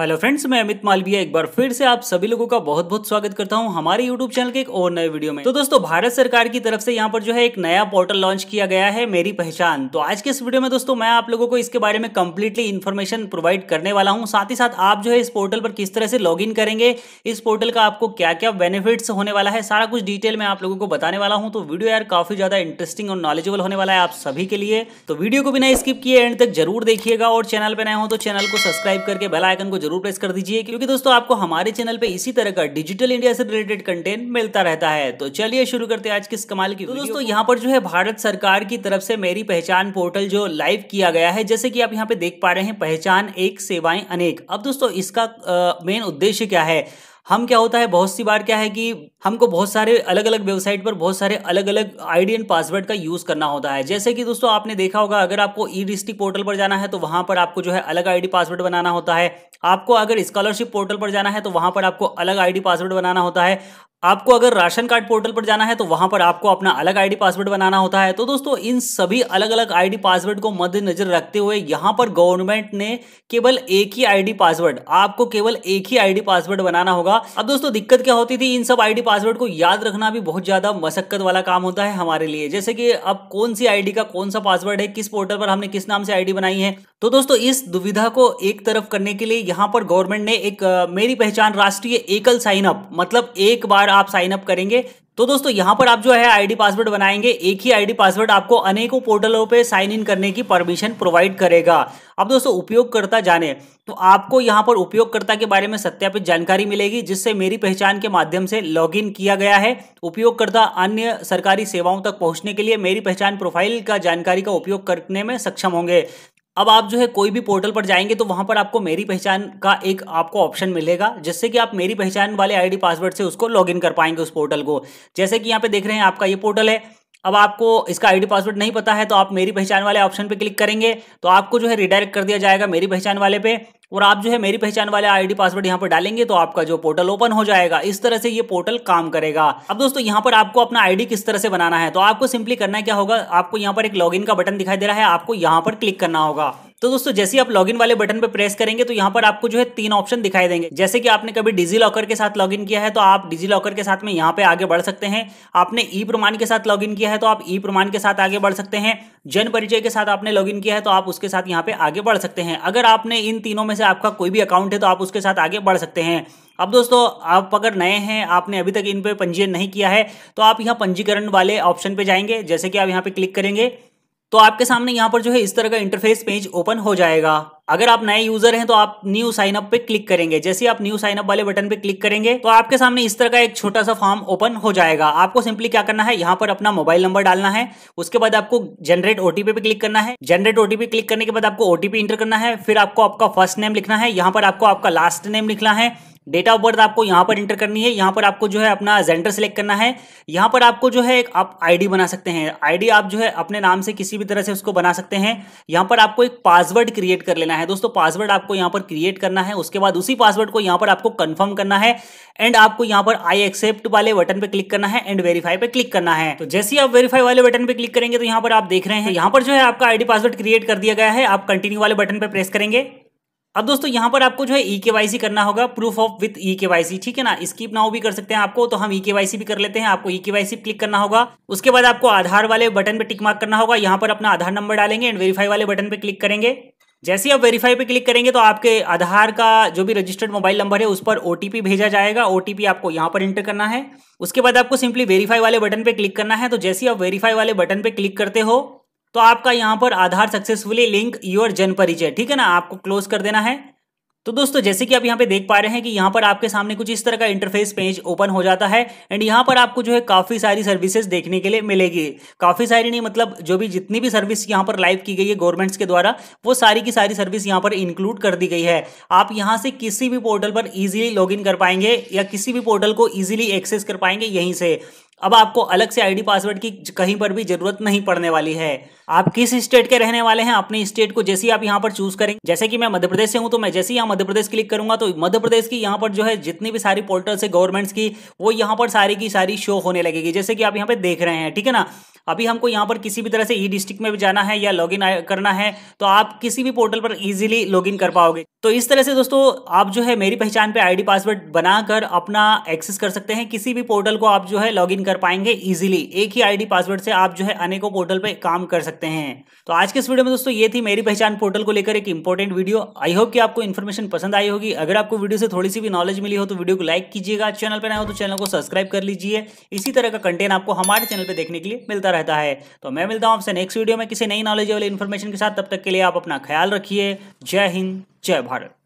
hello friends मैं अमित मालविया एक बार फिर से आप सभी लोगों का बहुत बहुत स्वागत करता हूं हमारे यूट्यूब चैनल के एक और नए वीडियो में तो दोस्तों भारत सरकार की तरफ से यहां पर जो है एक नया पोर्टल लॉन्च किया गया है मेरी पहचान तो आज के इस वीडियो में दोस्तों मैं आप लोगों को इसके बारे में कंप्लीटली इन्फॉर्मेशन प्रोवाइड करने वाला हूँ साथ ही साथ आप जो है इस पोर्टल पर किस तरह से लॉग करेंगे इस पोर्टल का आपको क्या क्या बेनिफिट्स होने वाला है सारा कुछ डिटेल मैं आप लोगों को बताने वाला हूँ तो वीडियो यार काफी ज्यादा इंटरेस्टिंग और नॉलेजेबल होने वाला है आप सभी के लिए तो वीडियो को बिना स्किप किए एंड तक जरूर देखिएगा और चैनल पर नए हो तो चैनल को सब्सक्राइब करके बेलाइकन को जरूर प्रेस कर दीजिए क्योंकि दोस्तों आपको हमारे चैनल पे इसी तरह का डिजिटल इंडिया से रिलेटेड कंटेंट मिलता रहता है तो चलिए शुरू करते हैं आज किस कमाल की तो दोस्तों यहाँ पर जो है भारत सरकार की तरफ से मेरी पहचान पोर्टल जो लाइव किया गया है जैसे की आप यहाँ पे देख पा रहे हैं पहचान एक सेवाएं अनेक अब दोस्तों इसका मेन उद्देश्य क्या है हम क्या होता है बहुत सी बार क्या है कि हमको बहुत सारे अलग अलग वेबसाइट पर बहुत सारे अलग अलग आईडी एंड पासवर्ड का यूज़ करना होता है जैसे कि दोस्तों आपने देखा होगा अगर आपको ई डिस्ट्रिक्ट पोर्टल पर जाना है तो वहां पर आपको जो है अलग आईडी पासवर्ड बनाना होता है आपको अगर स्कॉलरशिप पोर्टल पर जाना है तो वहां पर आपको अलग आईडी पासवर्ड बनाना होता है आपको अगर राशन कार्ड पोर्टल पर जाना है तो वहां पर आपको अपना अलग आईडी पासवर्ड बनाना होता है तो दोस्तों इन सभी अलग अलग आईडी पासवर्ड को मद्देनजर रखते हुए यहां पर गवर्नमेंट ने केवल एक ही आईडी पासवर्ड आपको केवल एक ही आईडी पासवर्ड बनाना होगा अब दोस्तों दिक्कत क्या होती थी इन सब आई पासवर्ड को याद रखना भी बहुत ज्यादा मशक्कत वाला काम होता है हमारे लिए जैसे कि अब कौन सी आई का कौन सा पासवर्ड है किस पोर्टल पर हमने किस नाम से आई बनाई है तो दोस्तों इस दुविधा को एक तरफ करने के लिए यहाँ पर गवर्नमेंट ने एक मेरी पहचान राष्ट्रीय एकल साइन अप मतलब एक बार आप साइन अप करेंगे तो दोस्तों यहाँ पर आप जो है आईडी पासवर्ड बनाएंगे एक ही आईडी पासवर्ड आपको अनेकों पोर्टलों पे साइन इन करने की परमिशन प्रोवाइड करेगा अब दोस्तों उपयोगकर्ता जाने तो आपको यहाँ पर उपयोगकर्ता के बारे में सत्यापित जानकारी मिलेगी जिससे मेरी पहचान के माध्यम से लॉगिन किया गया है उपयोगकर्ता अन्य सरकारी सेवाओं तक पहुंचने के लिए मेरी पहचान प्रोफाइल का जानकारी का उपयोग करने में सक्षम होंगे अब आप जो है कोई भी पोर्टल पर जाएंगे तो वहां पर आपको मेरी पहचान का एक आपको ऑप्शन मिलेगा जिससे कि आप मेरी पहचान वाले आईडी पासवर्ड से उसको लॉगिन कर पाएंगे उस पोर्टल को जैसे कि यहाँ पे देख रहे हैं आपका ये पोर्टल है अब आपको इसका आईडी पासवर्ड नहीं पता है तो आप मेरी पहचान वाले ऑप्शन पे क्लिक करेंगे तो आपको जो है रिडायरेक्ट कर दिया जाएगा मेरी पहचान वाले पे और आप जो है मेरी पहचान वाले आईडी पासवर्ड यहाँ पर डालेंगे तो आपका जो पोर्टल ओपन हो जाएगा इस तरह से ये पोर्टल काम करेगा अब दोस्तों यहाँ पर आपको अपना आईडी किस तरह से बनाना है तो आपको सिंपली करना क्या होगा आपको यहाँ पर एक लॉग का बटन दिखाई दे रहा है आपको यहाँ पर क्लिक करना होगा तो दोस्तों जैसे आप लॉगिन वाले बटन पर प्रेस करेंगे तो यहाँ पर आपको जो है तीन ऑप्शन दिखाई देंगे जैसे कि आपने कभी डिजी लॉकर के साथ लॉगिन किया है तो आप डिजी लॉकर के साथ में यहाँ पे आगे बढ़ सकते हैं आपने ई प्रमाण के साथ लॉगिन किया है तो आप ई प्रमाण के साथ आगे बढ़ सकते हैं जन परिचय के साथ आपने लॉगिन किया है तो आप उसके साथ यहाँ पे आगे बढ़ सकते हैं अगर आपने इन तीनों में से आपका कोई भी अकाउंट है तो आप उसके साथ आगे बढ़ सकते हैं अब दोस्तों आप अगर नए हैं आपने अभी तक इन पर पंजीयन नहीं किया है तो आप यहाँ पंजीकरण वाले ऑप्शन पे जाएंगे जैसे कि आप यहाँ पे क्लिक करेंगे तो आपके सामने यहाँ पर जो है इस तरह का इंटरफेस पेज ओपन हो जाएगा अगर आप नए यूजर हैं तो आप न्यू साइन अप पे क्लिक करेंगे जैसे आप न्यू साइन अप वाले बटन पे क्लिक करेंगे तो आपके सामने इस तरह का एक छोटा सा फॉर्म ओपन हो जाएगा आपको सिंपली क्या करना है यहाँ पर अपना मोबाइल नंबर डालना है उसके बाद आपको जनरेट ओटीपी पे क्लिक करना है जनरेट ओटीपी क्लिक करने के बाद आपको ओटीपी इंटर करना है फिर आपको आपका फर्स्ट नेम लिखना है यहाँ पर आपको आपका लास्ट नेम लिखना है डेट ऑफ बर्थ आपको यहाँ पर इंटर करनी है यहाँ पर आपको जो है अपना जेंडर सेलेक्ट करना है यहाँ पर आपको जो है एक आप आईडी बना सकते हैं आईडी आप जो है अपने नाम से किसी भी तरह से उसको बना सकते हैं यहाँ पर आपको एक पासवर्ड क्रिएट कर लेना है दोस्तों पासवर्ड आपको यहाँ पर क्रिएट करना है उसके बाद उसी पासवर्ड को यहाँ पर आपको कन्फर्म करना है एंड आपको यहाँ पर आई एक्सेप्ट वाले बटन पर क्लिक करना है एंड वेरीफाई पर क्लिक करना है तो जैसे आप वेरीफाई वाले बटन पर क्लिक करेंगे तो यहाँ पर आप देख रहे हैं यहाँ पर जो है आपका आई पासवर्ड क्रिएट कर दिया गया है आप कंटिन्यू वाले बटन पर प्रेस करेंगे अब दोस्तों यहाँ पर आपको जो है ई e के करना होगा प्रूफ ऑफ विथ ई के ठीक है ना स्कीप नाउ भी कर सकते हैं आपको तो हम ई e के भी कर लेते हैं आपको ई के क्लिक करना होगा उसके बाद आपको आधार वाले बटन पे टिक मार्क करना होगा यहाँ पर अपना आधार नंबर डालेंगे एंड वेरीफाई वाले बटन पे क्लिक करेंगे जैसे ही आप वेरीफाई पे क्लिक करेंगे तो आपके आधार का जो भी रजिस्टर्ड मोबाइल नंबर है उस पर ओ भेजा जाएगा ओ आपको यहाँ पर एंटर करना है उसके बाद आपको सिंपली वेरीफाई वाले बटन पे क्लिक करना है तो जैसे ही आप वेरीफाई वाले बटन पे क्लिक करते हो तो आपका यहां पर आधार सक्सेसफुली लिंक योर जन परिचय ठीक है ना आपको क्लोज कर देना है तो दोस्तों जैसे कि आप यहाँ पे देख पा रहे हैं कि यहां पर आपके सामने कुछ इस तरह का इंटरफेस पेज ओपन हो जाता है एंड यहाँ पर आपको जो है काफ़ी सारी सर्विसेज देखने के लिए मिलेगी काफ़ी सारी नहीं मतलब जो भी जितनी भी सर्विस यहाँ पर लाइव की गई है गवर्नमेंट्स के द्वारा वो सारी की सारी सर्विस यहाँ पर इंक्लूड कर दी गई है आप यहाँ से किसी भी पोर्टल पर ईजिली लॉग कर पाएंगे या किसी भी पोर्टल को ईजिली एक्सेस कर पाएंगे यहीं से अब आपको अलग से आईडी पासवर्ड की कहीं पर भी जरूरत नहीं पड़ने वाली है आप किस स्टेट के रहने वाले हैं अपने स्टेट को जैसे आप यहाँ पर चूज करेंगे जैसे कि मैं मध्य प्रदेश से हूँ तो मैं जैसे ही यहाँ मध्य प्रदेश क्लिक करूंगा तो मध्य प्रदेश की यहाँ पर जो है जितनी भी सारी पोर्टल्स है गवर्नमेंट्स की वो यहाँ पर सारी की सारी शो होने लगेगी जैसे कि आप यहाँ पे देख रहे हैं ठीक है ना अभी हमको यहाँ पर किसी भी तरह से ई e डिस्ट्रिक्ट में भी जाना है या लॉगिन करना है तो आप किसी भी पोर्टल पर इजीली लॉगिन कर पाओगे तो इस तरह से दोस्तों आप जो है मेरी पहचान पे आईडी पासवर्ड बनाकर अपना एक्सेस कर सकते हैं किसी भी पोर्टल को आप जो है लॉगिन कर कर पाएंगे इजीली एक ही आईडी पासवर्ड से आप जो है अनेकों पोर्टल पे काम कर सकते हैं तो आज के इस वीडियो में दोस्तों ये थी मेरी पहचान पोर्टल को लेकर एक इंपॉर्टेंट वीडियो आई होप कि आपको इन्फॉर्मेशन पसंद आई होगी अगर आपको वीडियो से थोड़ी सी भी नॉलेज मिली हो तो वीडियो को लाइक कीजिएगा चैनल पर ना हो तो चैनल को सब्सक्राइब कर लीजिए इसी तरह का कंटेंट आपको हमारे चैनल पर देखने के लिए मिलता रहता है तो मैं मिलता हूँ आपसे नेक्स्ट वीडियो में किसी नई नॉलेज वाली इन्फॉर्मेशन के साथ तब तक के लिए आप अपना ख्याल रखिए जय हिंद जय भारत